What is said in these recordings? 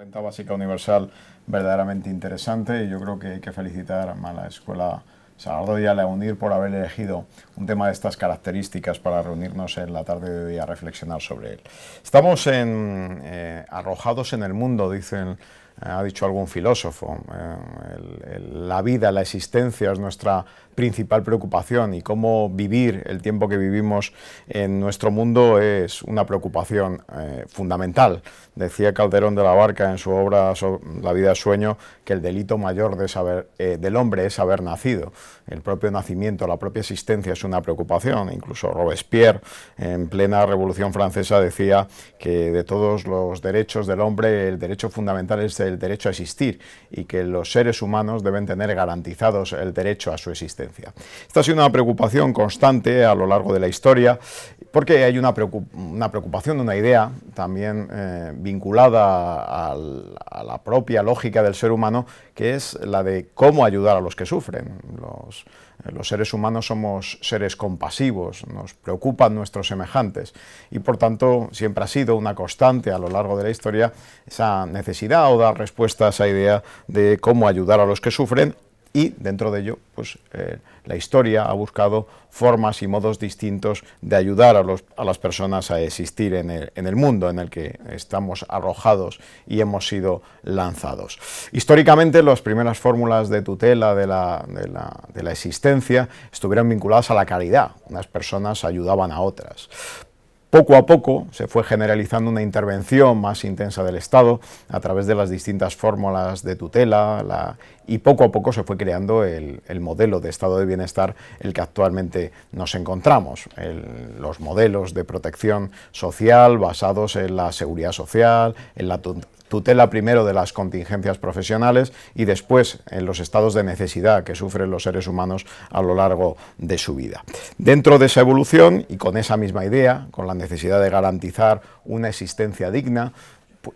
renta básica universal verdaderamente interesante y yo creo que hay que felicitar a la escuela Salvador y a Unir por haber elegido un tema de estas características para reunirnos en la tarde de hoy a reflexionar sobre él. Estamos eh, arrojados en el mundo, dicen, ha dicho algún filósofo. Eh, la vida, la existencia es nuestra principal preocupación y cómo vivir el tiempo que vivimos en nuestro mundo es una preocupación eh, fundamental. Decía Calderón de la Barca en su obra La vida es sueño que el delito mayor de saber, eh, del hombre es haber nacido. El propio nacimiento, la propia existencia es una preocupación. Incluso Robespierre en plena Revolución Francesa decía que de todos los derechos del hombre el derecho fundamental es el derecho a existir y que los seres humanos deben tener garantizados el derecho a su existencia esta ha sido una preocupación constante a lo largo de la historia, porque hay una, preocupación, una idea también eh, vinculada a, la propia lógica del ser humano, que es la de cómo ayudar a los que sufren. Los, eh, los seres humanos somos seres compasivos, nos preocupan nuestros semejantes y por tanto siempre ha sido una constante a lo largo de la historia esa necesidad o dar respuesta a esa idea de cómo ayudar a los que sufren y dentro de ello, pues eh, la historia ha buscado formas y modos distintos de ayudar a, las personas a existir en el, mundo en el que estamos arrojados y hemos sido lanzados. Históricamente, las primeras fórmulas de tutela de la, existencia estuvieron vinculadas a la caridad. Unas personas ayudaban a otras. Poco a poco se fue generalizando una intervención más intensa del Estado a través de las distintas fórmulas de tutela, y poco a poco se fue creando el, modelo de estado de bienestar el que actualmente nos encontramos, los modelos de protección social basados en la seguridad social, en la tutela primero de las contingencias profesionales y después en los estados de necesidad que sufren los seres humanos a lo largo de su vida. Dentro de esa evolución y con esa misma idea, con la necesidad de garantizar una existencia digna,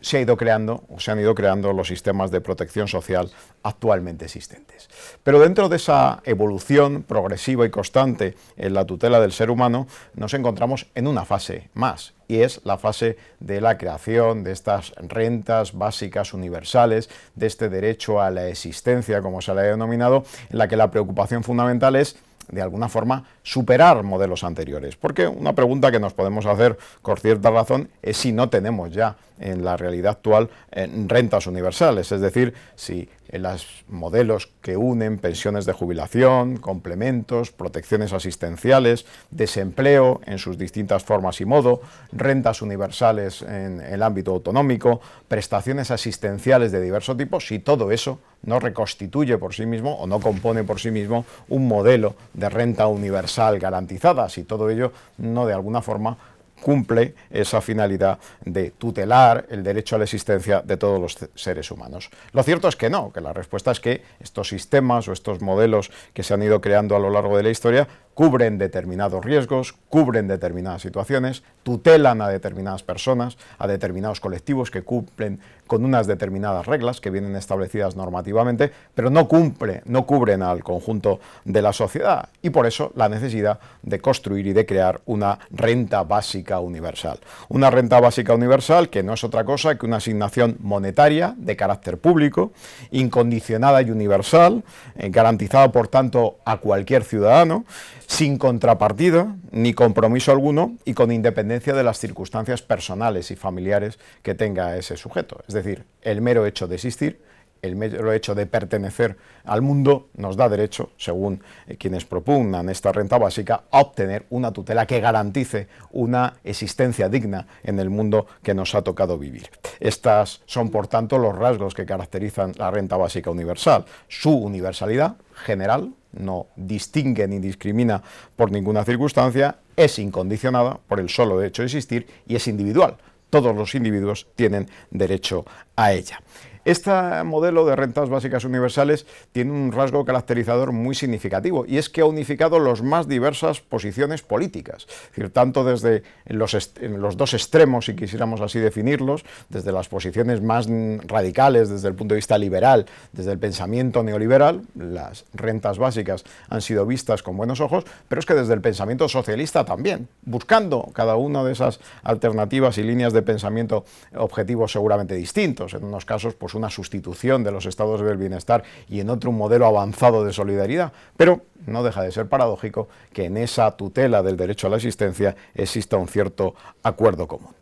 se ha ido creando o se han ido creando los sistemas de protección social actualmente existentes. Pero dentro de esa evolución progresiva y constante en la tutela del ser humano, nos encontramos en una fase más, y es la fase de la creación de estas rentas básicas universales, de este derecho a la existencia, como se le ha denominado, en la que la preocupación fundamental es de alguna forma, superar modelos anteriores. Porque una pregunta que nos podemos hacer por cierta razón es si no tenemos ya en la realidad actual eh, rentas universales, es decir, si en los modelos que unen pensiones de jubilación, complementos, protecciones asistenciales, desempleo en sus distintas formas y modo, rentas universales en el ámbito autonómico, prestaciones asistenciales de diverso tipo, si todo eso no reconstituye por sí mismo o no compone por sí mismo un modelo de renta universal garantizada, si todo ello no de alguna forma cumple esa finalidad de tutelar el derecho a la existencia de todos los seres humanos. Lo cierto es que no, que la respuesta es que estos sistemas o estos modelos que se han ido creando a lo largo de la historia cubren determinados riesgos, cubren determinadas situaciones, tutelan a determinadas personas, a determinados colectivos que cumplen con unas determinadas reglas que vienen establecidas normativamente, pero no cumple, no cubren al conjunto de la sociedad y por eso la necesidad de construir y de crear una renta básica universal. Una renta básica universal que no es otra cosa que una asignación monetaria de carácter público, incondicionada y universal, eh, garantizada por tanto a cualquier ciudadano, sin contrapartida ni compromiso alguno y con independencia de las circunstancias personales y familiares que tenga ese sujeto. Es decir, el mero hecho de existir, el mero hecho de pertenecer al mundo nos da derecho, según quienes propugnan esta renta básica, a obtener una tutela que garantice una existencia digna en el mundo que nos ha tocado vivir. Estas son, por tanto, los rasgos que caracterizan la renta básica universal, su universalidad general, no distingue ni discrimina por ninguna circunstancia, es incondicionada por el solo hecho de existir y es individual. Todos los individuos tienen derecho a ella. Este modelo de rentas básicas universales tiene un rasgo caracterizador muy significativo y es que ha unificado las más diversas posiciones políticas, decir, tanto desde los, los dos extremos, si quisiéramos así definirlos, desde las posiciones más radicales desde el punto de vista liberal, desde el pensamiento neoliberal, las rentas básicas han sido vistas con buenos ojos, pero es que desde el pensamiento socialista también, buscando cada una de esas alternativas y líneas de pensamiento objetivos seguramente distintos, en unos casos pues una sustitución de los estados del bienestar y en otro un modelo avanzado de solidaridad, pero no deja de ser paradójico que en esa tutela del derecho a la existencia exista un cierto acuerdo común.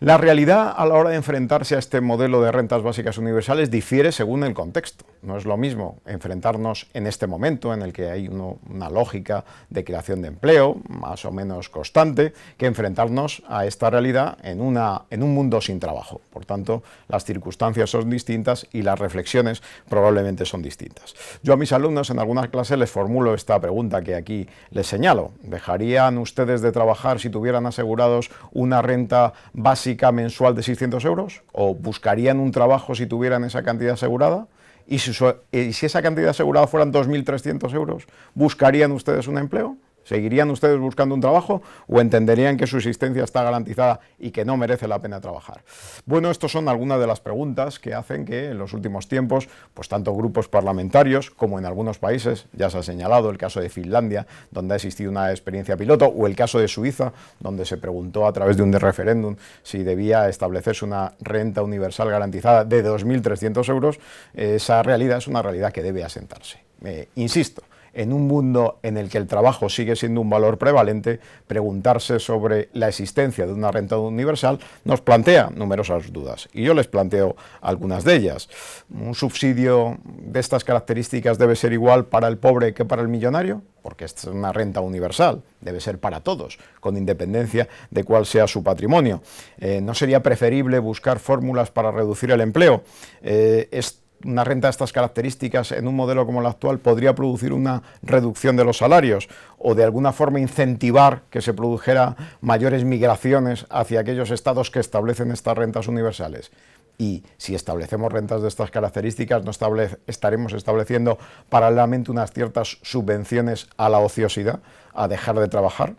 La realidad a la hora de enfrentarse a este modelo de rentas básicas universales difiere según el contexto. No es lo mismo enfrentarnos en este momento en el que hay una lógica de creación de empleo más o menos constante que enfrentarnos a esta realidad en, una, en un mundo sin trabajo. Por tanto, las circunstancias son distintas y las reflexiones probablemente son distintas. Yo a mis alumnos en algunas clases les formulo esta pregunta que aquí les señalo. ¿Dejarían ustedes de trabajar si tuvieran asegurados una renta básica mensual de 600 euros o buscarían un trabajo si tuvieran esa cantidad asegurada y si eh, esa cantidad asegurada fueran 2.300 euros, ¿buscarían ustedes un empleo? ¿Seguirían ustedes buscando un trabajo o entenderían que su existencia está garantizada y que no merece la pena trabajar? Bueno, estas son algunas de las preguntas que hacen que en los últimos tiempos, pues tanto grupos parlamentarios como en algunos países, ya se ha señalado el caso de Finlandia, donde ha existido una experiencia piloto, o el caso de Suiza, donde se preguntó a través de un referéndum si debía establecerse una renta universal garantizada de 2.300 euros, esa realidad es una realidad que debe asentarse. Eh, insisto, en un mundo en el que el trabajo sigue siendo un valor prevalente, preguntarse sobre la existencia de una renta universal nos plantea numerosas dudas. Y yo les planteo algunas de ellas. ¿Un subsidio de estas características debe ser igual para el pobre que para el millonario? Porque esta es una renta universal, debe ser para todos, con independencia de cuál sea su patrimonio. Eh, ¿No sería preferible buscar fórmulas para reducir el empleo? Eh, una renta de estas características en un modelo como el actual podría producir una reducción de los salarios o de alguna forma incentivar que se produjera mayores migraciones hacia aquellos estados que establecen estas rentas universales. Y si establecemos rentas de estas características, no estaremos estableciendo paralelamente unas ciertas subvenciones a la ociosidad, a dejar de trabajar.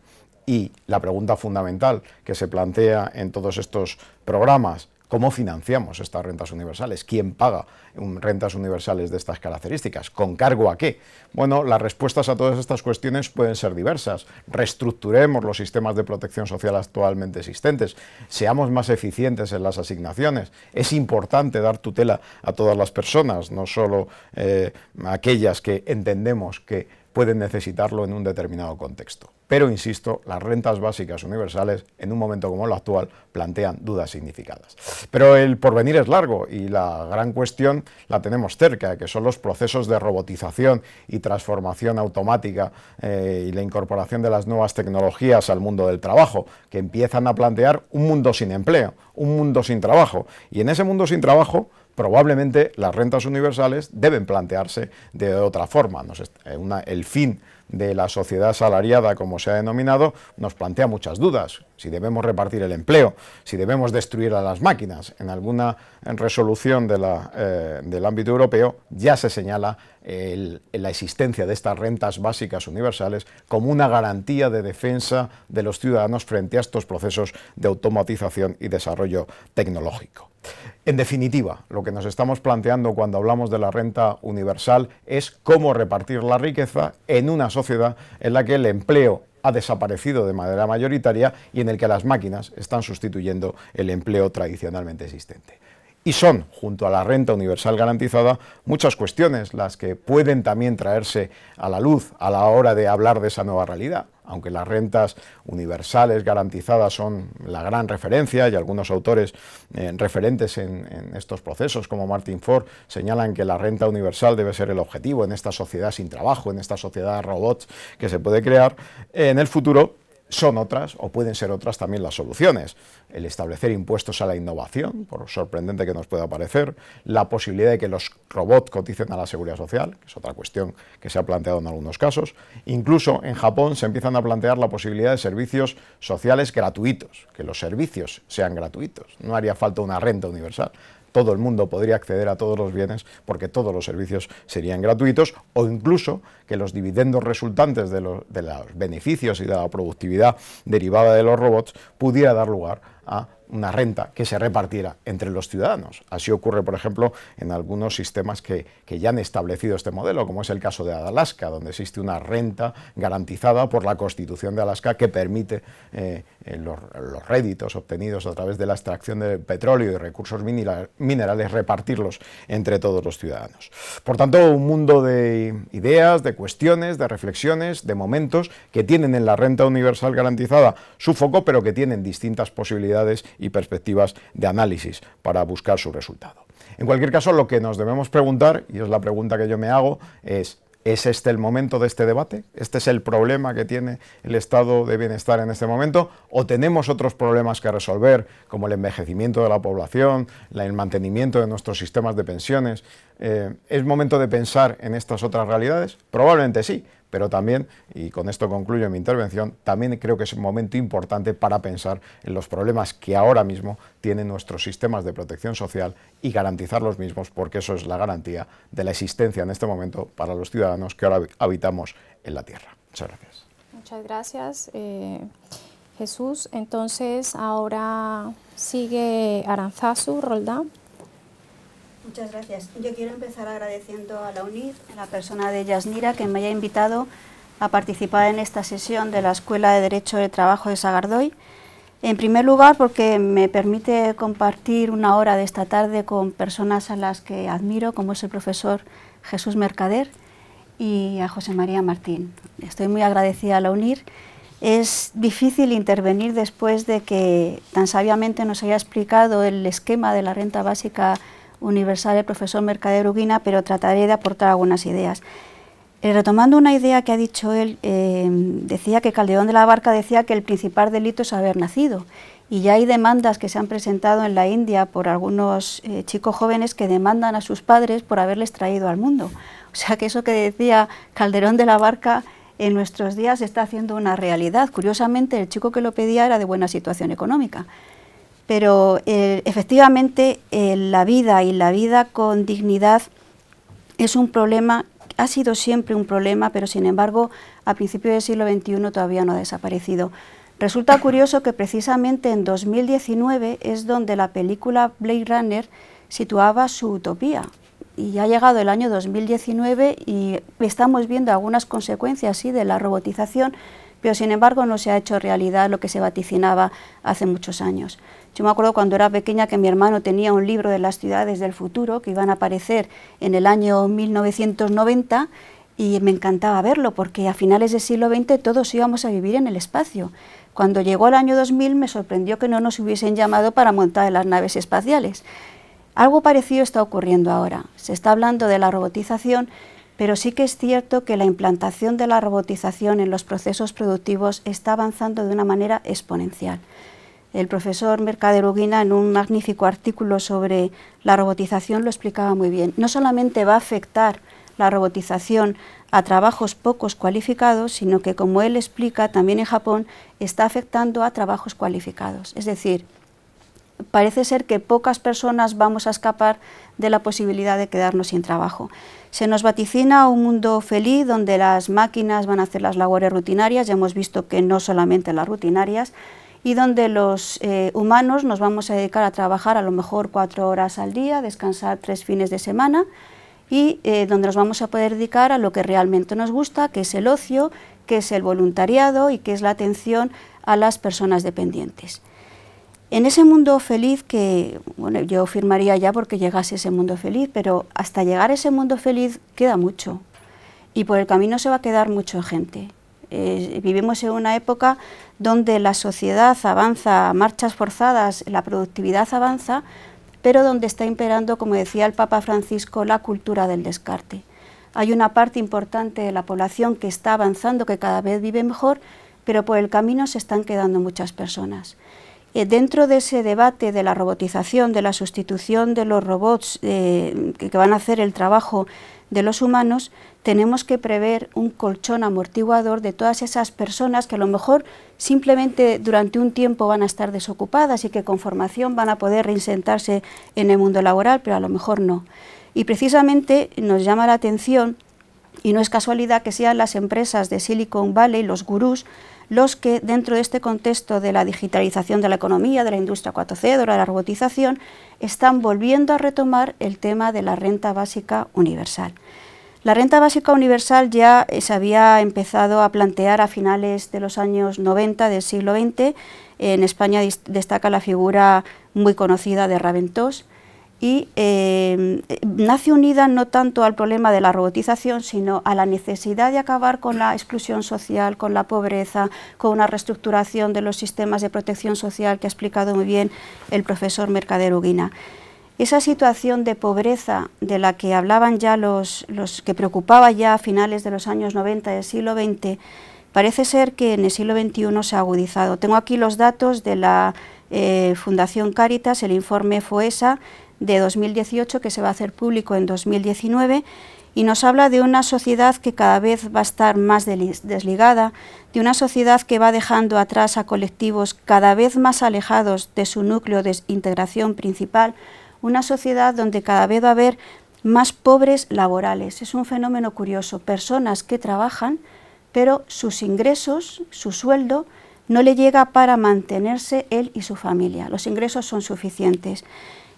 Y la pregunta fundamental que se plantea en todos estos programas, ¿Cómo financiamos estas rentas universales? ¿Quién paga um, rentas universales de estas características? ¿Con cargo a qué? Bueno, las respuestas a todas estas cuestiones pueden ser diversas. Reestructuremos los sistemas de protección social actualmente existentes, seamos más eficientes en las asignaciones. Es importante dar tutela a todas las personas, no solo a eh, aquellas que entendemos que pueden necesitarlo en un determinado contexto pero insisto, las rentas básicas universales en un momento como el actual plantean dudas significadas. Pero el porvenir es largo y la gran cuestión la tenemos cerca, que son los procesos de robotización y transformación automática eh, y la incorporación de las nuevas tecnologías al mundo del trabajo, que empiezan a plantear un mundo sin empleo, un mundo sin trabajo. Y en ese mundo sin trabajo, probablemente las rentas universales deben plantearse de otra forma. Eh, el fin de la sociedad salariada, como se ha denominado, nos plantea muchas dudas. Si debemos repartir el empleo, si debemos destruir a las máquinas. En alguna resolución eh, del ámbito europeo ya se señala la existencia de estas rentas básicas universales como una garantía de defensa de los ciudadanos frente a estos procesos de automatización y desarrollo tecnológico. En definitiva, lo que nos estamos planteando cuando hablamos de la renta universal es cómo repartir la riqueza en una sociedad en la que el empleo ha desaparecido de manera mayoritaria y en el que las máquinas están sustituyendo el empleo tradicionalmente existente. Y son, junto a la renta universal garantizada, muchas cuestiones las que pueden también traerse a la luz a la hora de hablar de esa nueva realidad aunque las rentas universales garantizadas son la gran referencia y algunos autores eh, referentes en, estos procesos, como Martin Ford, señalan que la renta universal debe ser el objetivo en esta sociedad sin trabajo, en esta sociedad de robots que se puede crear, eh, en el futuro son otras o pueden ser otras también las soluciones. El establecer impuestos a la innovación, por sorprendente que nos pueda parecer, la posibilidad de que los robots coticen a la seguridad social, que es otra cuestión que se ha planteado en algunos casos. Incluso en Japón se empiezan a plantear la posibilidad de servicios sociales gratuitos, que los servicios sean gratuitos. No haría falta una renta universal todo el mundo podría acceder a todos los bienes porque todos los servicios serían gratuitos o incluso que los dividendos resultantes de los, beneficios y de la productividad derivada de los robots pudiera dar lugar a una renta que se repartiera entre los ciudadanos. Así ocurre, por ejemplo, en algunos sistemas que, ya han establecido este modelo, como es el caso de Alaska, donde existe una renta garantizada por la Constitución de Alaska que permite eh, eh, los, los, réditos obtenidos a través de la extracción de petróleo y recursos minerales, repartirlos entre todos los ciudadanos. Por tanto, un mundo de ideas, de cuestiones, de reflexiones, de momentos que tienen en la renta universal garantizada su foco, pero que tienen distintas posibilidades y perspectivas de análisis para buscar su resultado. En cualquier caso, lo que nos debemos preguntar, y es la pregunta que yo me hago, es ¿Es este el momento de este debate? ¿Este es el problema que tiene el estado de bienestar en este momento? ¿O tenemos otros problemas que resolver, como el envejecimiento de la población, el mantenimiento de nuestros sistemas de pensiones? Eh, ¿Es momento de pensar en estas otras realidades? Probablemente sí, pero también, y con esto concluyo mi intervención, también creo que es un momento importante para pensar en los problemas que ahora mismo tienen nuestros sistemas de protección social y garantizar los mismos, porque eso es la garantía de la existencia en este momento para los ciudadanos que ahora habitamos en la Tierra. Muchas gracias. Muchas gracias, eh, Jesús. Entonces, ahora sigue Aranzazu Roldán. Muchas gracias. Yo quiero empezar agradeciendo a la UNIR, a la persona de Yasnira, que me haya invitado a participar en esta sesión de la Escuela de Derecho de Trabajo de Sagardoy. En primer lugar, porque me permite compartir una hora de esta tarde con personas a las que admiro, como es el profesor Jesús Mercader y a José María Martín. Estoy muy agradecida a la UNIR. Es difícil intervenir después de que tan sabiamente nos haya explicado el esquema de la renta básica universal el profesor Mercader Uguina, pero trataré de aportar algunas ideas. Eh, retomando una idea que ha dicho él, eh, decía que Calderón de la Barca decía que el principal delito es haber nacido. Y ya hay demandas que se han presentado en la India por algunos eh, chicos jóvenes que demandan a sus padres por haberles traído al mundo. O sea que eso que decía Calderón de la Barca en nuestros días está haciendo una realidad. Curiosamente, el chico que lo pedía era de buena situación económica pero eh, efectivamente eh, la vida y la vida con dignidad es un problema, ha sido siempre un problema, pero sin embargo a principios del siglo XXI todavía no ha desaparecido. Resulta curioso que precisamente en 2019 es donde la película Blade Runner situaba su utopía. Y ha llegado el año 2019 y estamos viendo algunas consecuencias de la robotización, pero sin embargo no se ha hecho realidad lo que se vaticinaba hace muchos años. Yo me acuerdo cuando era pequeña que mi hermano tenía un libro de las ciudades del futuro que iban a aparecer en el año 1990 y me encantaba verlo porque a finales del siglo XX todos íbamos a vivir en el espacio. Cuando llegó el año 2000 me sorprendió que no nos hubiesen llamado para montar las naves espaciales. Algo parecido está ocurriendo ahora. Se está hablando de la robotización, pero sí que es cierto que la implantación de la robotización en los procesos productivos está avanzando de una manera exponencial. El profesor Mercader Uguina en un magnífico artículo sobre la robotización lo explicaba muy bien. No solamente va a afectar la robotización a trabajos pocos cualificados, sino que, como él explica, también en Japón está afectando a trabajos cualificados. Es decir, parece ser que pocas personas vamos a escapar de la posibilidad de quedarnos sin trabajo. Se nos vaticina un mundo feliz donde las máquinas van a hacer las labores rutinarias, ya hemos visto que no solamente las rutinarias, y donde los eh, humanos nos vamos a dedicar a trabajar a lo mejor cuatro horas al día, descansar tres fines de semana y eh, donde nos vamos a poder dedicar a lo que realmente nos gusta, que es el ocio, que es el voluntariado y que es la atención a las personas dependientes. En ese mundo feliz que, yo firmaría ya porque llegase ese mundo feliz, pero hasta llegar a ese mundo feliz queda mucho y por el camino se va a quedar mucha gente. Eh, vivimos en una época donde la sociedad avanza a marchas forzadas, la productividad avanza, pero donde está imperando, como decía el Papa Francisco, la cultura del descarte. Hay una parte importante de la población que está avanzando, que cada vez vive mejor, pero por el camino se están quedando muchas personas. Eh, dentro de ese debate de la robotización, de la sustitución de los robots eh, que, que van a hacer el trabajo de los humanos, tenemos que prever un colchón amortiguador de todas esas personas que a lo mejor simplemente durante un tiempo van a estar desocupadas y que con formación van a poder reinsentarse en el mundo laboral, pero a lo mejor no. Y precisamente nos llama la atención, y no es casualidad que sean las empresas de Silicon Valley, los gurús, los que dentro de este contexto de la digitalización de la economía, de la industria 4C, de la robotización, están volviendo a retomar el tema de la renta básica universal. La renta básica universal ya eh, se había empezado a plantear a finales de los años 90 del siglo XX. En España destaca la figura muy conocida de Raventós, y eh, nace unida no tanto al problema de la robotización, sino a la necesidad de acabar con la exclusión social, con la pobreza, con una reestructuración de los sistemas de protección social que ha explicado muy bien el profesor Mercader Uguina. Esa situación de pobreza de la que hablaban ya los, los que preocupaba ya a finales de los años 90 del siglo XX, parece ser que en el siglo XXI se ha agudizado. Tengo aquí los datos de la eh, Fundación Cáritas, el informe FOESA, de 2018 que se va a hacer público en 2019 y nos habla de una sociedad que cada vez va a estar más desligada, de una sociedad que va dejando atrás a colectivos cada vez más alejados de su núcleo de integración principal, una sociedad donde cada vez va a haber más pobres laborales. Es un fenómeno curioso, personas que trabajan, pero sus ingresos, su sueldo, no le llega para mantenerse él y su familia. Los ingresos son suficientes.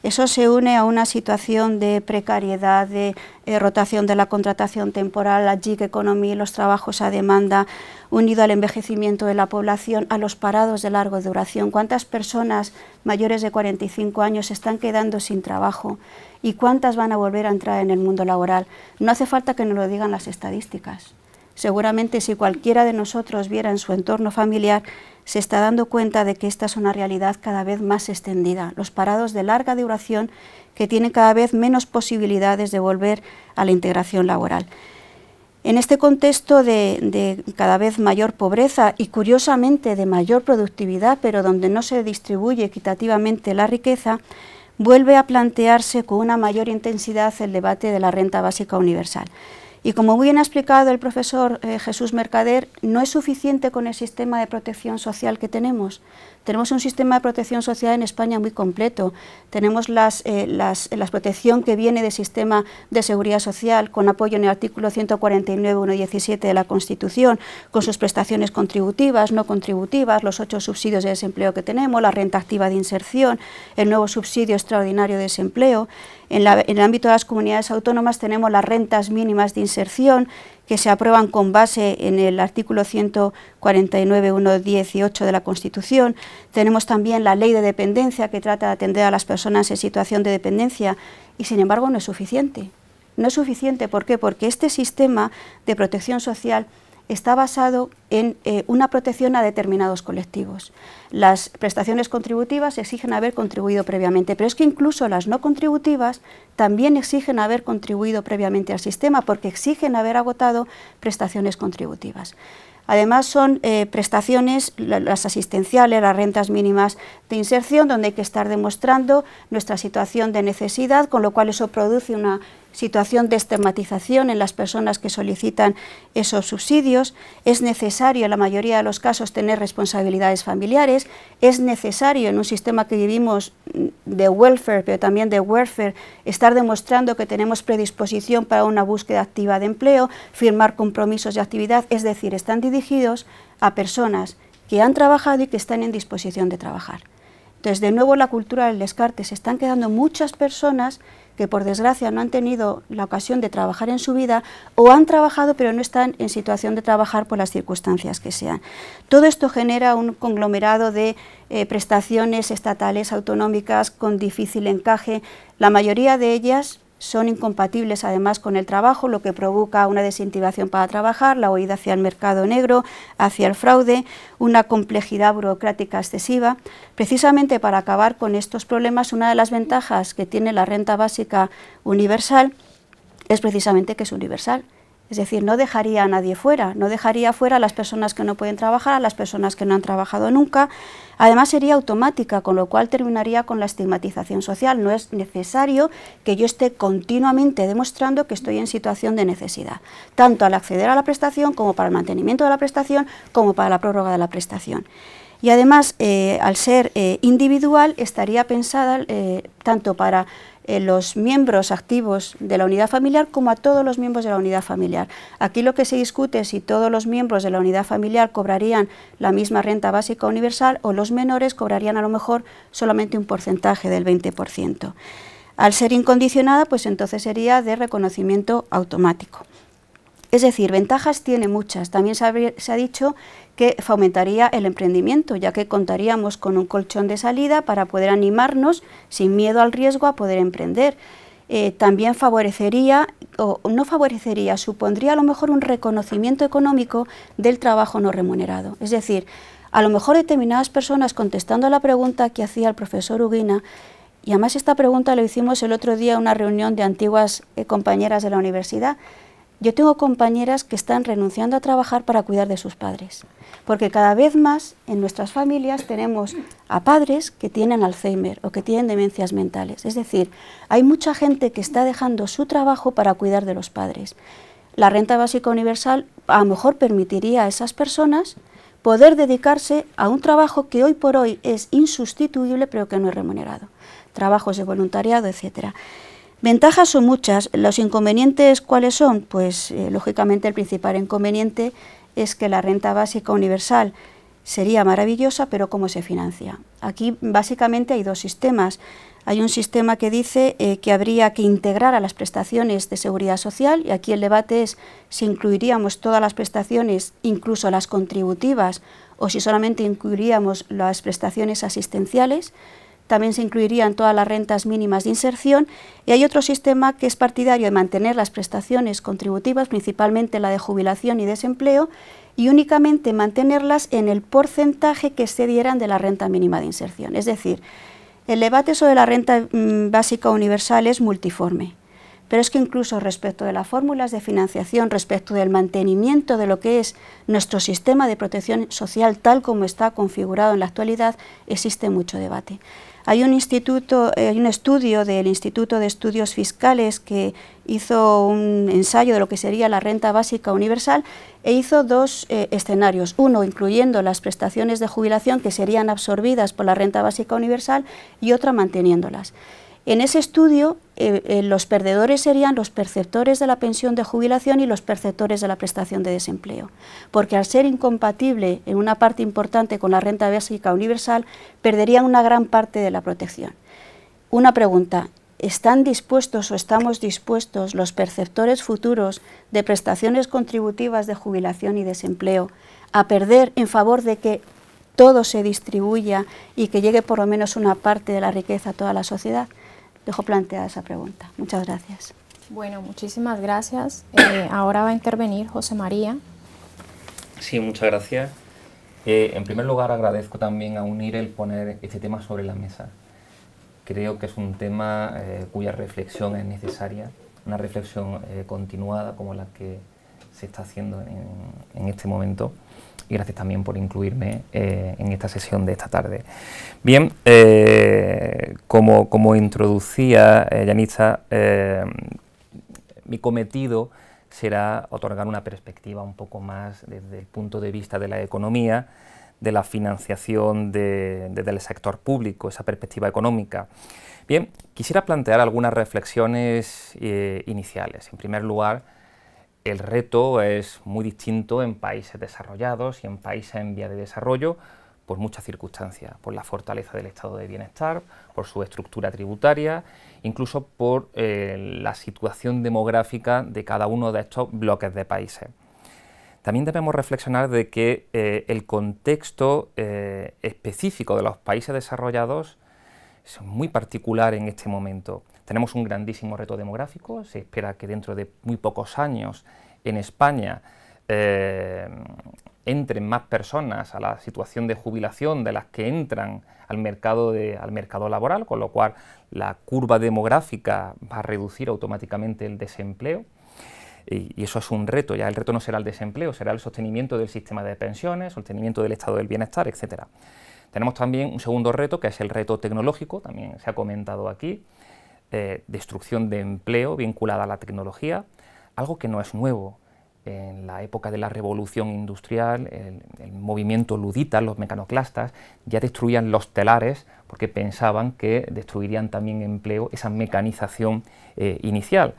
Eso se une a una situación de precariedad, de eh, rotación de la contratación temporal, la gig economy, los trabajos a demanda, unido al envejecimiento de la población, a los parados de larga duración. ¿Cuántas personas mayores de 45 años se están quedando sin trabajo? ¿Y cuántas van a volver a entrar en el mundo laboral? No hace falta que nos lo digan las estadísticas. Seguramente si cualquiera de nosotros viera en su entorno familiar, se está dando cuenta de que esta es una realidad cada vez más extendida. Los parados de larga duración que tienen cada vez menos posibilidades de volver a la integración laboral. En este contexto de, de, cada vez mayor pobreza y curiosamente de mayor productividad, pero donde no se distribuye equitativamente la riqueza, vuelve a plantearse con una mayor intensidad el debate de la renta básica universal. Y como bien ha explicado el profesor eh, Jesús Mercader, no es suficiente con el sistema de protección social que tenemos. Tenemos un sistema de protección social en España muy completo. Tenemos la eh, eh, protección que viene del sistema de seguridad social con apoyo en el artículo 149.1.17 de la Constitución, con sus prestaciones contributivas, no contributivas, los ocho subsidios de desempleo que tenemos, la renta activa de inserción, el nuevo subsidio extraordinario de desempleo. en el ámbito de las comunidades autónomas tenemos las rentas mínimas de inserción, que se aprueban con base en el artículo 149.1.18 de la Constitución. Tenemos también la ley de dependencia que trata de atender a las personas en situación de dependencia y sin embargo no es suficiente. No es suficiente, ¿por qué? Porque este sistema de protección social está basado en eh, una protección a determinados colectivos. Las prestaciones contributivas exigen haber contribuido previamente, pero es que incluso las no contributivas también exigen haber contribuido previamente al sistema porque exigen haber agotado prestaciones contributivas. Además son eh, prestaciones, las asistenciales, las rentas mínimas de inserción, donde hay que estar demostrando nuestra situación de necesidad, con lo cual eso produce una situación de estigmatización en las personas que solicitan esos subsidios, es necesario en la mayoría de los casos tener responsabilidades familiares, es necesario en un sistema que vivimos de welfare, pero también de welfare, estar demostrando que tenemos predisposición para una búsqueda activa de empleo, firmar compromisos de actividad, es decir, están dirigidos a personas que han trabajado y que están en disposición de trabajar. Entonces, de nuevo, la cultura del descarte. Se están quedando muchas personas que, por desgracia, no han tenido la ocasión de trabajar en su vida o han trabajado pero no están en situación de trabajar por las circunstancias que sean. Todo esto genera un conglomerado de eh, prestaciones estatales, autonómicas, con difícil encaje, la mayoría de ellas son incompatibles además con el trabajo, lo que provoca una desincentivación para trabajar, la huida hacia el mercado negro, hacia el fraude, una complejidad burocrática excesiva. Precisamente para acabar con estos problemas, una de las ventajas que tiene la renta básica universal es precisamente que es universal es decir, no dejaría a nadie fuera, no dejaría fuera a las personas que no pueden trabajar, a las personas que no han trabajado nunca. Además sería automática, con lo cual terminaría con la estigmatización social. No es necesario que yo esté continuamente demostrando que estoy en situación de necesidad, tanto al acceder a la prestación como para el mantenimiento de la prestación, como para la prórroga de la prestación. Y además, eh, al ser eh, individual, estaría pensada eh, tanto para eh, los miembros activos de la unidad familiar como a todos los miembros de la unidad familiar. Aquí lo que se discute es si todos los miembros de la unidad familiar cobrarían la misma renta básica universal o los menores cobrarían a lo mejor solamente un porcentaje del 20%. Al ser incondicionada, pues entonces sería de reconocimiento automático. Es decir, ventajas tiene muchas. También se ha, dicho que fomentaría el emprendimiento, ya que contaríamos con un colchón de salida para poder animarnos sin miedo al riesgo a poder emprender. Eh, también favorecería, o no favorecería, supondría a lo mejor un reconocimiento económico del trabajo no remunerado. Es decir, a lo mejor determinadas personas contestando a la pregunta que hacía el profesor Uguina, y además esta pregunta lo hicimos el otro día en una reunión de antiguas eh, compañeras de la universidad, yo tengo compañeras que están renunciando a trabajar para cuidar de sus padres, porque cada vez más en nuestras familias tenemos a padres que tienen Alzheimer o que tienen demencias mentales. Es decir, hay mucha gente que está dejando su trabajo para cuidar de los padres. La renta básica universal a lo mejor permitiría a esas personas poder dedicarse a un trabajo que hoy por hoy es insustituible pero que no es remunerado. Trabajos de voluntariado, etcétera. Ventajas son muchas. ¿Los inconvenientes cuáles son? Pues eh, lógicamente el principal inconveniente es que la renta básica universal sería maravillosa, pero ¿cómo se financia? Aquí básicamente hay dos sistemas. Hay un sistema que dice eh, que habría que integrar a las prestaciones de seguridad social, y aquí el debate es si incluiríamos todas las prestaciones, incluso las contributivas, o si solamente incluiríamos las prestaciones asistenciales también se incluirían todas las rentas mínimas de inserción y hay otro sistema que es partidario de mantener las prestaciones contributivas, principalmente la de jubilación y desempleo, y únicamente mantenerlas en el porcentaje que se dieran de la renta mínima de inserción. Es decir, el debate sobre la renta mm, básica universal es multiforme, pero es que incluso respecto de las fórmulas de financiación, respecto del mantenimiento de lo que es nuestro sistema de protección social tal como está configurado en la actualidad, existe mucho debate. Eh, hay un estudio del Instituto de Estudios Fiscales que hizo un ensayo de lo que sería la renta básica universal e hizo dos eh, escenarios. Uno, incluyendo las prestaciones de jubilación que serían absorbidas por la renta básica universal y otra, manteniéndolas. En ese estudio, eh, eh, los perdedores serían los perceptores de la pensión de jubilación y los perceptores de la prestación de desempleo, porque al ser incompatible en una parte importante con la renta básica universal, perderían una gran parte de la protección. Una pregunta, ¿están dispuestos o estamos dispuestos los perceptores futuros de prestaciones contributivas de jubilación y desempleo a perder en favor de que todo se distribuya y que llegue por lo menos una parte de la riqueza a toda la sociedad? dejo planteada esa pregunta. Muchas gracias. Bueno, muchísimas gracias. Eh, ahora va a intervenir José María. Sí, muchas gracias. Eh, en primer lugar, agradezco también a UNIR el poner este tema sobre la mesa. Creo que es un tema eh, cuya reflexión es necesaria, una reflexión continuada como la que se está haciendo en este momento y gracias también por incluirme eh, en esta sesión de esta tarde. Bien, eh, como, introducía eh, Yanitza, mi cometido será otorgar una perspectiva un poco más desde el punto de vista de la economía, de la financiación del sector público, esa perspectiva económica. Bien, quisiera plantear algunas reflexiones iniciales. En primer lugar, el reto es muy distinto en países desarrollados y en países en vía de desarrollo por muchas circunstancias, por la fortaleza del estado de bienestar, por su estructura tributaria, incluso por eh, la situación demográfica de cada uno de estos bloques de países. También debemos reflexionar de que eh, el contexto eh, específico de los países desarrollados es muy particular en este momento. Tenemos un grandísimo reto demográfico, se espera que dentro de muy pocos años en España eh, entren más personas a la situación de jubilación de las que entran al mercado, al mercado laboral, con lo cual la curva demográfica va a reducir automáticamente el desempleo. Y, eso es un reto, ya el reto no será el desempleo, será el sostenimiento del sistema de pensiones, sostenimiento del estado del bienestar, etcétera. Tenemos también un segundo reto, que es el reto tecnológico, también se ha comentado aquí, destrucción de empleo vinculada a la tecnología, algo que no es nuevo. En la época de la revolución industrial, el, movimiento ludita, los mecanoclastas, ya destruían los telares porque pensaban que destruirían también empleo, esa mecanización eh, inicial.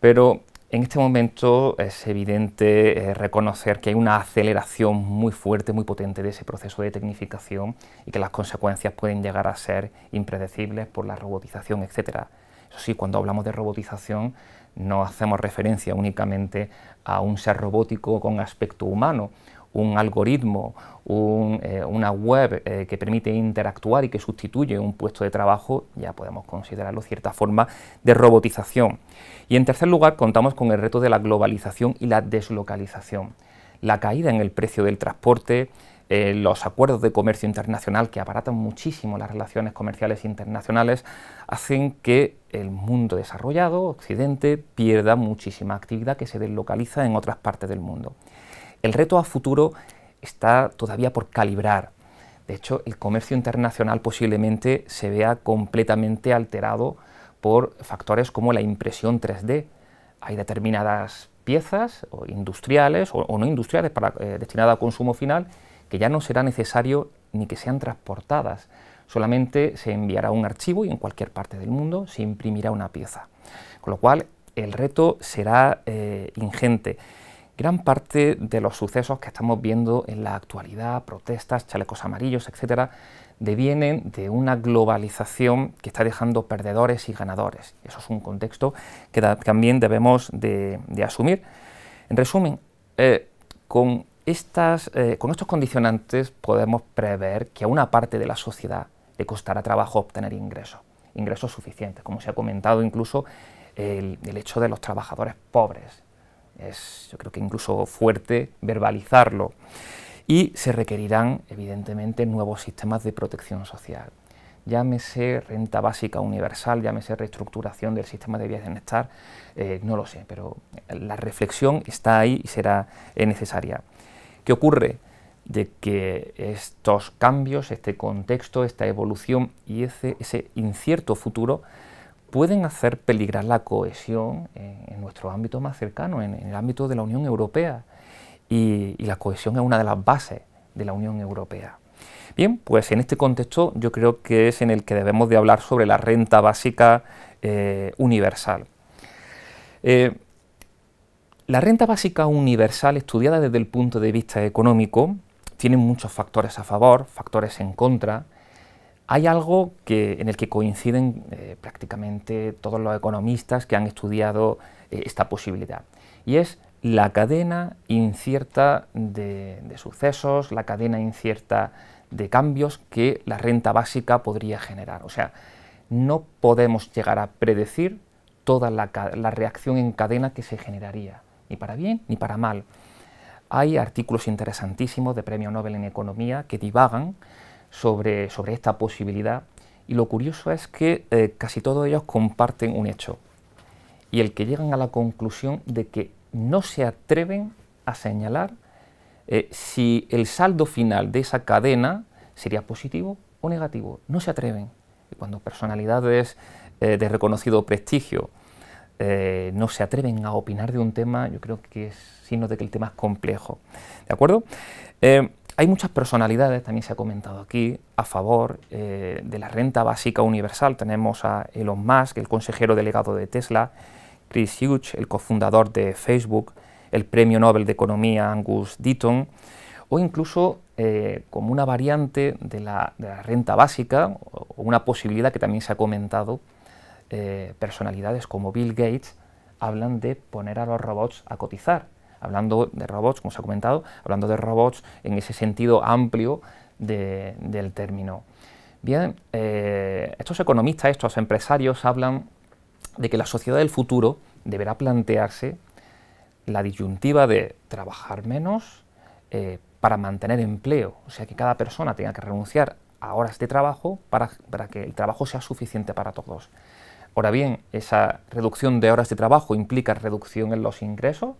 Pero en este momento es evidente eh, reconocer que hay una aceleración muy fuerte, muy potente de ese proceso de tecnificación y que las consecuencias pueden llegar a ser impredecibles por la robotización, etc. Eso sí, cuando hablamos de robotización no hacemos referencia únicamente a un ser robótico con aspecto humano, un algoritmo, eh, una web eh, que permite interactuar y que sustituye un puesto de trabajo, ya podemos considerarlo cierta forma de robotización. Y en tercer lugar, contamos con el reto de la globalización y la deslocalización. La caída en el precio del transporte, eh, los acuerdos de comercio internacional que abaratan muchísimo las relaciones comerciales internacionales, hacen que el mundo desarrollado, Occidente, pierda muchísima actividad que se deslocaliza en otras partes del mundo. El reto a futuro está todavía por calibrar. De hecho, el comercio internacional posiblemente se vea completamente alterado por factores como la impresión 3D. Hay determinadas piezas industriales o, no industriales para, eh, destinadas a consumo final que ya no será necesario ni que sean transportadas. Solamente se enviará un archivo y en cualquier parte del mundo se imprimirá una pieza. Con lo cual el reto será eh, ingente. Gran parte de los sucesos que estamos viendo en la actualidad, protestas, chalecos amarillos, etcétera, devienen de una globalización que está dejando perdedores y ganadores. Eso es un contexto que también debemos de, asumir. En resumen, eh, eh, con, estos condicionantes podemos prever que a una parte de la sociedad le costará trabajo obtener ingresos, ingresos suficientes, como se ha comentado incluso el, el hecho de los trabajadores pobres. Es, yo creo que incluso fuerte verbalizarlo y se requerirán, evidentemente, nuevos sistemas de protección social. Llámese renta básica universal, llámese reestructuración del sistema de bienestar, eh, no lo sé, pero la reflexión está ahí y será necesaria. ¿Qué ocurre? de que estos cambios, este contexto, esta evolución y ese, incierto futuro pueden hacer peligrar la cohesión en, nuestro ámbito más cercano, en, el ámbito de la Unión Europea y, la cohesión es una de las bases de la Unión Europea. Bien, pues en este contexto yo creo que es en el que debemos de hablar sobre la renta básica eh, universal. Eh, la renta básica universal estudiada desde el punto de vista económico tiene muchos factores a favor, factores en contra. Hay algo que, en el que coinciden eh, prácticamente todos los economistas que han estudiado esta posibilidad y es la cadena incierta de, sucesos, la cadena incierta de cambios que la renta básica podría generar. O sea, no podemos llegar a predecir toda la, reacción en cadena que se generaría, ni para bien ni para mal. Hay artículos interesantísimos de Premio Nobel en Economía que divagan sobre, sobre esta posibilidad y lo curioso es que eh, casi todos ellos comparten un hecho y el que llegan a la conclusión de que no se atreven a señalar eh, si el saldo final de esa cadena sería positivo o negativo. No se atreven. Y cuando personalidades eh, de reconocido prestigio eh, no se atreven a opinar de un tema, yo creo que es signo de que el tema es complejo. ¿De acuerdo? hay muchas personalidades, también se ha comentado aquí, a favor de la renta básica universal. Tenemos a Elon Musk, el consejero delegado de Tesla, Chris Hughes, el cofundador de Facebook, el premio Nobel de Economía Angus Deaton, o incluso eh, como una variante de la, renta básica, una posibilidad que también se ha comentado, eh, personalidades como Bill Gates hablan de poner a los robots a cotizar, hablando de robots, como se ha comentado, hablando de robots en ese sentido amplio del término. Bien, eh, estos economistas, estos empresarios hablan de que la sociedad del futuro deberá plantearse la disyuntiva de trabajar menos eh, para mantener empleo, o sea que cada persona tenga que renunciar a horas de trabajo para que el trabajo sea suficiente para todos. Ahora bien, esa reducción de horas de trabajo implica reducción en los ingresos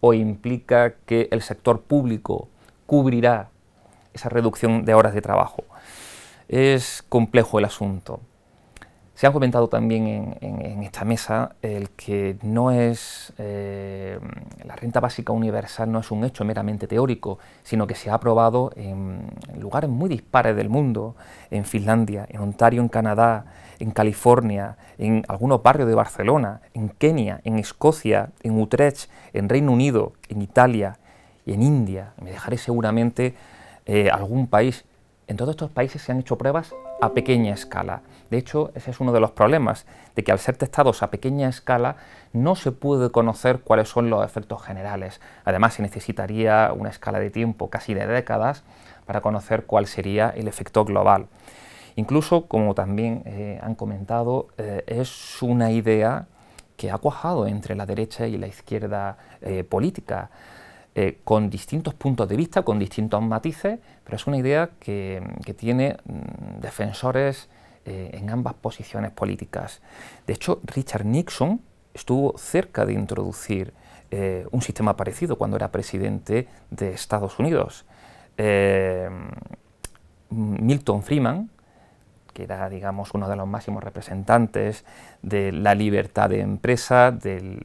o implica que el sector público cubrirá esa reducción de horas de trabajo. Es complejo el asunto. Se ha comentado también en, esta mesa el que no es eh, la renta básica universal no es un hecho meramente teórico, sino que se ha probado en, lugares muy dispares del mundo, en Finlandia, en Ontario, en Canadá, en California, en algunos barrios de Barcelona, en Kenia, en Escocia, en Utrecht, en Reino Unido, en Italia y en India. Me dejaré seguramente eh, algún país. En todos estos países se han hecho pruebas a pequeña escala. De hecho, ese es uno de los problemas, de que al ser testados a pequeña escala no se puede conocer cuáles son los efectos generales. Además, se necesitaría una escala de tiempo casi de décadas para conocer cuál sería el efecto global. Incluso, como también eh, han comentado, eh, es una idea que ha cuajado entre la derecha y la izquierda eh, política, con distintos puntos de vista, con distintos matices, pero es una idea que, tiene mm, defensores eh, en ambas posiciones políticas. De hecho, Richard Nixon estuvo cerca de introducir eh, un sistema parecido cuando era presidente de Estados Unidos. Eh, Milton Freeman, que era, digamos, uno de los máximos representantes de la libertad de empresa, del,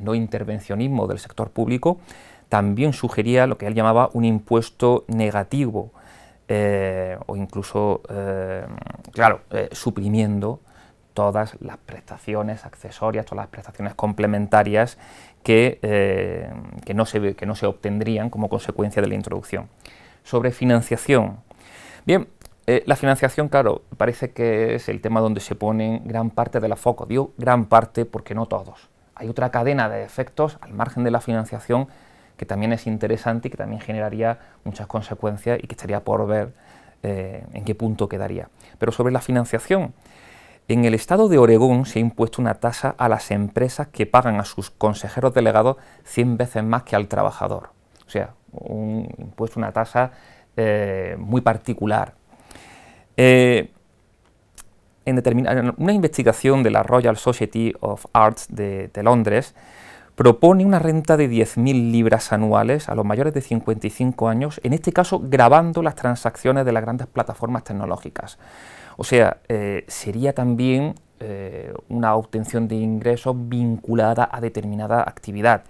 no intervencionismo del sector público, también sugería lo que él llamaba un impuesto negativo eh, o incluso, eh, claro, eh, suprimiendo todas las prestaciones accesorias, todas las prestaciones complementarias que, no se, obtendrían como consecuencia de la introducción. Sobre financiación. Bien, la financiación, claro, parece que es el tema donde se ponen gran parte de la foco. Digo gran parte porque no todos. Hay otra cadena de efectos al margen de la financiación que también es interesante y que también generaría muchas consecuencias y que estaría por ver eh, en qué punto quedaría. Pero sobre la financiación, en el estado de Oregón se ha impuesto una tasa a las empresas que pagan a sus consejeros delegados 100 veces más que al trabajador. O sea, un impuesto, una tasa eh, muy particular. Eh, en, una investigación de la Royal Society of Arts de Londres propone una renta de 10.000 libras anuales a los mayores de 55 años, en este caso grabando las transacciones de las grandes plataformas tecnológicas. O sea, eh, sería también eh, una obtención de ingresos vinculada a determinada actividad.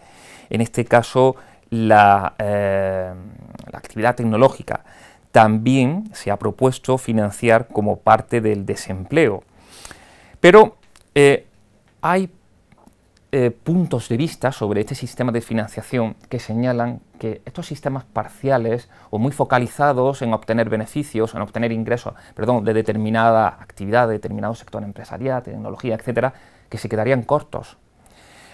En este caso, la, eh, la actividad tecnológica. También se ha propuesto financiar como parte del desempleo. Pero hay eh, puntos de vista sobre este sistema de financiación que señalan que estos sistemas parciales o muy focalizados en obtener beneficios, en obtener ingresos, perdón, de determinada actividad, de determinado sector empresarial, tecnología, etcétera, que se quedarían cortos.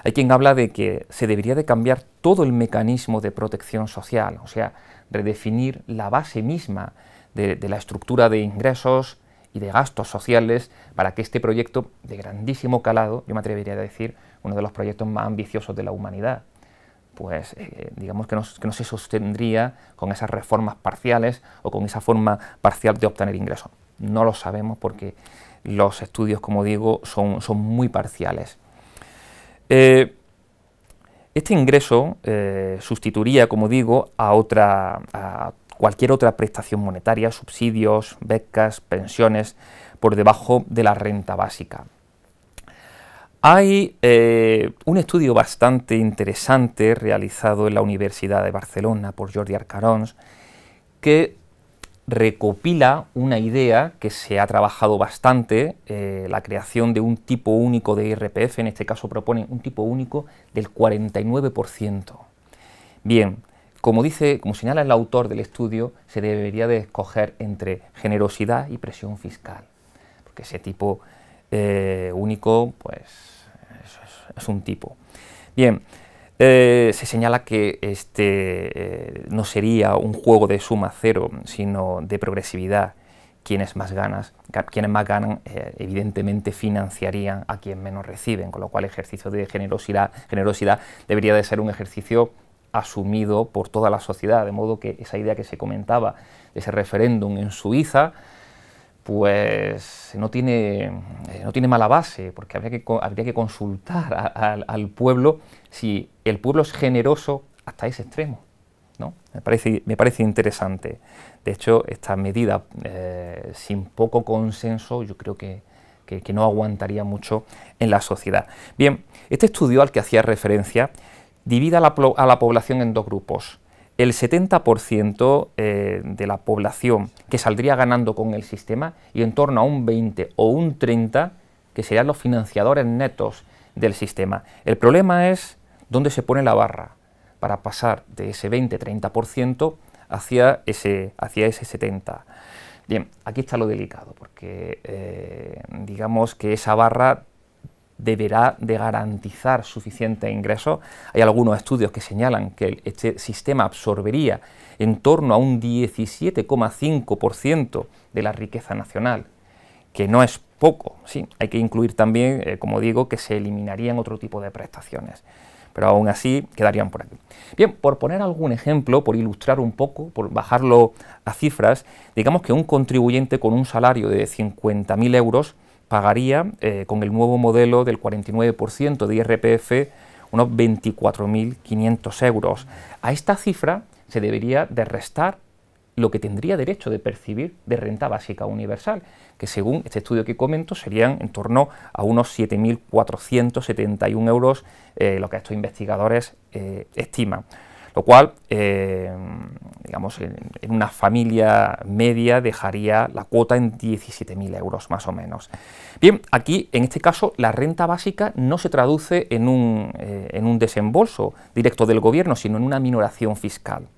Hay quien habla de que se debería de cambiar todo el mecanismo de protección social, o sea, redefinir la base misma de la estructura de ingresos y de gastos sociales para que este proyecto de grandísimo calado, yo me atrevería a decir, uno de los proyectos más ambiciosos de la humanidad, pues eh, digamos que no, se sostendría con esas reformas parciales o con esa forma parcial de obtener ingresos. No lo sabemos porque los estudios, como digo, son, muy parciales. Eh, este ingreso eh, sustituiría, como digo, a, a cualquier otra prestación monetaria, subsidios, becas, pensiones, por debajo de la renta básica. Hay eh, un estudio bastante interesante realizado en la Universidad de Barcelona por Jordi Arcarons que recopila una idea que se ha trabajado bastante, eh, la creación de un tipo único de IRPF, en este caso propone un tipo único del 49%. Bien, como dice, como señala el autor del estudio, se debería de escoger entre generosidad y presión fiscal, porque ese tipo eh, único, pues es un tipo. Bien, eh, se señala que este eh, no sería un juego de suma cero, sino de progresividad. Quienes más, ganas, más ganan, eh, evidentemente financiarían a quien menos reciben, con lo cual el ejercicio de generosidad, generosidad debería de ser un ejercicio asumido por toda la sociedad, de modo que esa idea que se comentaba de ese referéndum en Suiza, pues no tiene, eh, no tiene mala base, porque habría que, habría que consultar al pueblo si el pueblo es generoso hasta ese extremo. ¿no? Me, parece, interesante. De hecho, esta medida, eh, sin poco consenso, yo creo que, no aguantaría mucho en la sociedad. Bien, este estudio al que hacía referencia divide a la población en dos grupos el 70% eh, de la población que saldría ganando con el sistema y en torno a un 20 o un 30 que serían los financiadores netos del sistema. El problema es dónde se pone la barra para pasar de ese 20-30% hacia ese, hacia ese 70%. Bien, aquí está lo delicado, porque eh, digamos que esa barra deberá de garantizar suficientes ingresos. Hay algunos estudios que señalan que este sistema absorbería en torno a un 17,5% de la riqueza nacional, que no es poco. Sí, hay que incluir también, eh, como digo, que se eliminarían otro tipo de prestaciones pero aún así quedarían por aquí. Bien, por poner algún ejemplo, por ilustrar un poco, por bajarlo a cifras, digamos que un contribuyente con un salario de 50.000 euros pagaría eh, con el nuevo modelo del 49% de IRPF unos 24.500 euros. A esta cifra se debería de restar lo que tendría derecho de percibir de renta básica universal, que según este estudio que comento serían en torno a unos 7.471 euros, eh, lo que estos investigadores eh, estiman. Lo cual, eh, digamos, en, una familia media dejaría la cuota en 17.000 euros más o menos. Bien, aquí en este caso la renta básica no se traduce en un, eh, desembolso directo del gobierno, sino en una minoración fiscal.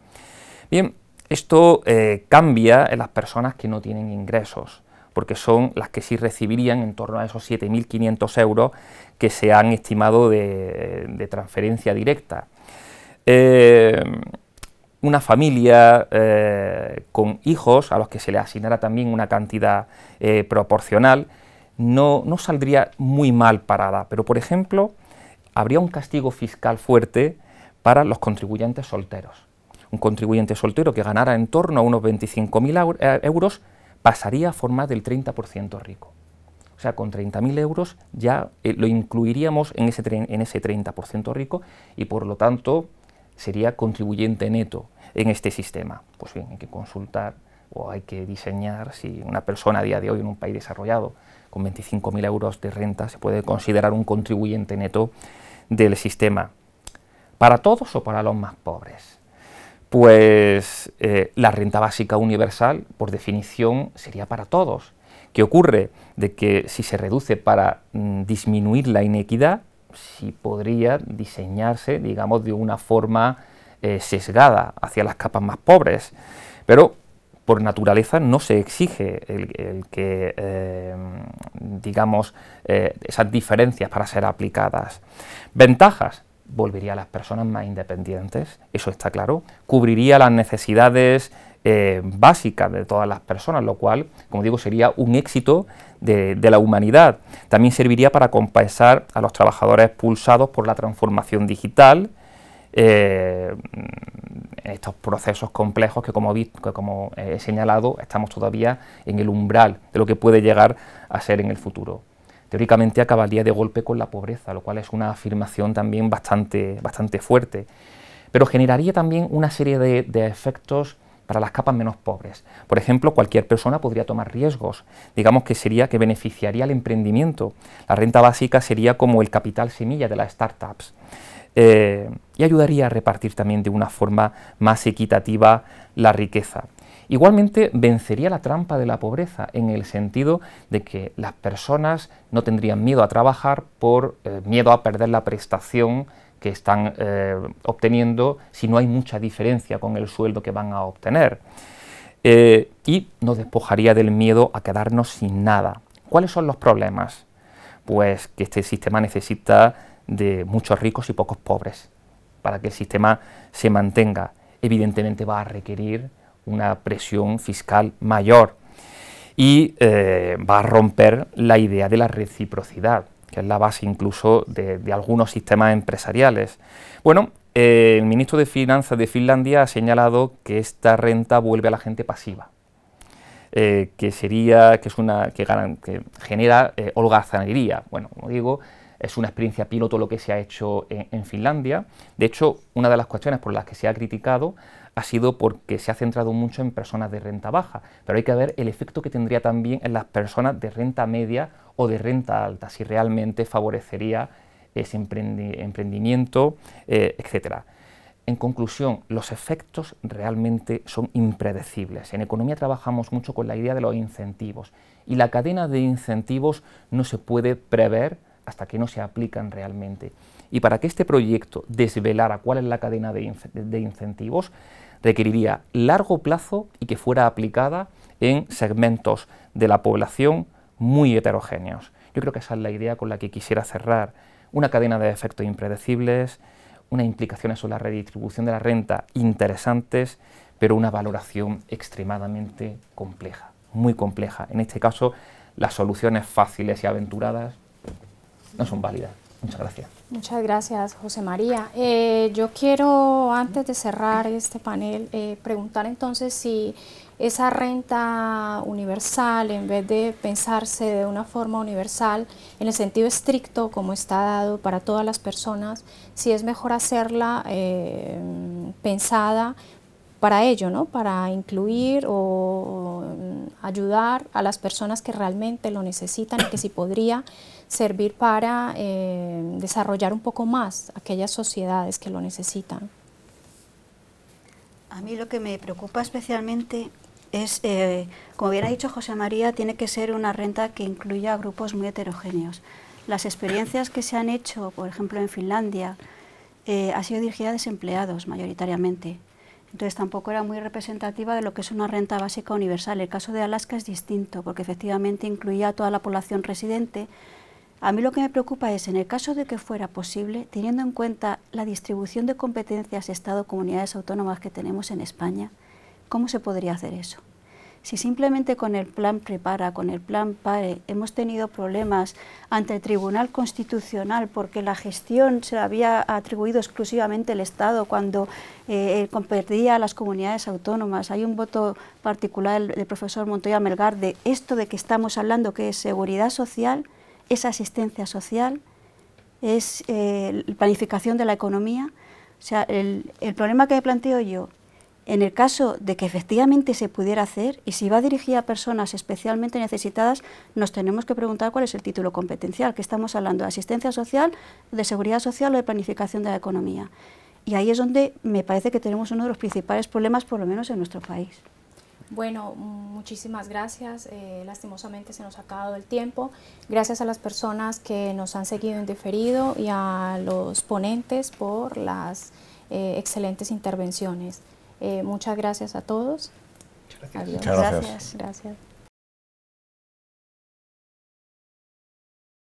Bien, esto eh, cambia en las personas que no tienen ingresos porque son las que sí recibirían en torno a esos 7.500 euros que se han estimado de transferencia directa. Eh, una familia eh, con hijos a los que se le asignara también una cantidad eh, proporcional, no, no saldría muy mal parada. Pero, por ejemplo, habría un castigo fiscal fuerte para los contribuyentes solteros. Un contribuyente soltero que ganara en torno a unos 25.000 euros pasaría a formar del 30% rico. O sea, con 30.000 euros ya lo incluiríamos en ese, en ese 30% rico y por lo tanto sería contribuyente neto en este sistema. Pues bien, hay que consultar o hay que diseñar si una persona a día de hoy en un país desarrollado con 25.000 euros de renta se puede considerar un contribuyente neto del sistema. ¿Para todos o para los más pobres? Pues eh, la renta básica universal, por definición, sería para todos. ¿Qué ocurre? De que si se reduce para mm, disminuir la inequidad, si podría diseñarse, digamos, de una forma eh, sesgada hacia las capas más pobres. Pero por naturaleza no se exige el, que, eh, digamos, eh, esas diferencias para ser aplicadas. Ventajas, volvería a las personas más independientes, eso está claro, cubriría las necesidades eh, básica de todas las personas, lo cual, como digo, sería un éxito de, la humanidad. También serviría para compensar a los trabajadores expulsados por la transformación digital, eh, estos procesos complejos que como, eh, he señalado estamos todavía en el umbral de lo que puede llegar a ser en el futuro. Teóricamente acabaría de golpe con la pobreza, lo cual es una afirmación también bastante, bastante fuerte, pero generaría también una serie de efectos para las capas menos pobres. Por ejemplo, cualquier persona podría tomar riesgos, digamos que sería que beneficiaría el emprendimiento. La renta básica sería como el capital semilla de las startups. Eh, y ayudaría a repartir también de una forma más equitativa la riqueza. Igualmente vencería la trampa de la pobreza en el sentido de que las personas no tendrían miedo a trabajar por eh, miedo a perder la prestación que están eh, obteniendo si no hay mucha diferencia con el sueldo que van a obtener. Eh, y nos despojaría del miedo a quedarnos sin nada. ¿Cuáles son los problemas? Pues que este sistema necesita de muchos ricos y pocos pobres para que el sistema se mantenga. Evidentemente va a requerir una presión fiscal mayor y eh, va a romper la idea de la reciprocidad, que es la base incluso de, algunos sistemas empresariales. Bueno, eh, el ministro de Finanzas de Finlandia ha señalado que esta renta vuelve a la gente pasiva, eh, que sería, que es una, que, genera holgazanería. Bueno, como digo, es una experiencia piloto lo que se ha hecho en Finlandia. De hecho, una de las cuestiones por las que se ha criticado ha sido porque se ha centrado mucho en personas de renta baja, pero hay que ver el efecto que tendría también en las personas de renta media o de renta alta, si realmente favorecería ese emprendimiento, eh, etc. En conclusión, los efectos realmente son impredecibles. En economía trabajamos mucho con la idea de los incentivos y la cadena de incentivos no se puede prever hasta que no se aplican realmente. Y para que este proyecto desvelara cuál es la cadena de, incentivos, requeriría largo plazo y que fuera aplicada en segmentos de la población muy heterogéneos. Yo creo que esa es la idea con la que quisiera cerrar. Una cadena de efectos impredecibles, unas implicaciones sobre la redistribución de la renta interesantes, pero una valoración extremadamente compleja, muy compleja. En este caso, las soluciones fáciles y aventuradas no son válidas. Muchas gracias. Muchas gracias, José María. Eh, yo quiero, antes de cerrar este panel, eh, preguntar entonces si esa renta universal, en vez de pensarse de una forma universal, en el sentido estricto como está dado para todas las personas, si es mejor hacerla eh, pensada para ello, ¿no? para incluir o mm, ayudar a las personas que realmente lo necesitan y que si podría servir para eh, desarrollar un poco más aquellas sociedades que lo necesitan. A mí lo que me preocupa especialmente es, eh, como bien ha dicho José María, tiene que ser una renta que incluya grupos muy heterogéneos. Las experiencias que se han hecho, por ejemplo, en Finlandia, eh, ha sido dirigida a desempleados mayoritariamente. Entonces tampoco era muy representativa de lo que es una renta básica universal. El caso de Alaska es distinto, porque efectivamente incluía a toda la población residente, a mí lo que me preocupa es, en el caso de que fuera posible, teniendo en cuenta la distribución de competencias Estado-comunidades autónomas que tenemos en España, ¿cómo se podría hacer eso? Si simplemente con el plan prepara, con el plan PARE, hemos tenido problemas ante el Tribunal Constitucional porque la gestión se la había atribuido exclusivamente el Estado cuando competía eh, eh, a las comunidades autónomas. Hay un voto particular del profesor Montoya Melgar de esto de que estamos hablando, que es seguridad social, esa asistencia social, es eh, planificación de la economía. O sea, el, el, problema que planteo yo, en el caso de que efectivamente se pudiera hacer, y si va dirigida a personas especialmente necesitadas, nos tenemos que preguntar cuál es el título competencial, que estamos hablando de asistencia social, de seguridad social o de planificación de la economía. Y ahí es donde me parece que tenemos uno de los principales problemas, por lo menos en nuestro país. Bueno, muchísimas gracias. Eh, lastimosamente se nos ha acabado el tiempo. Gracias a las personas que nos han seguido en diferido y a los ponentes por las eh, excelentes intervenciones. Eh, muchas gracias a todos. gracias.